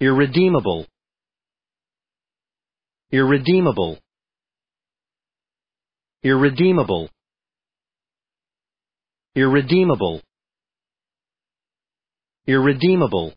irredeemable irredeemable irredeemable irredeemable irredeemable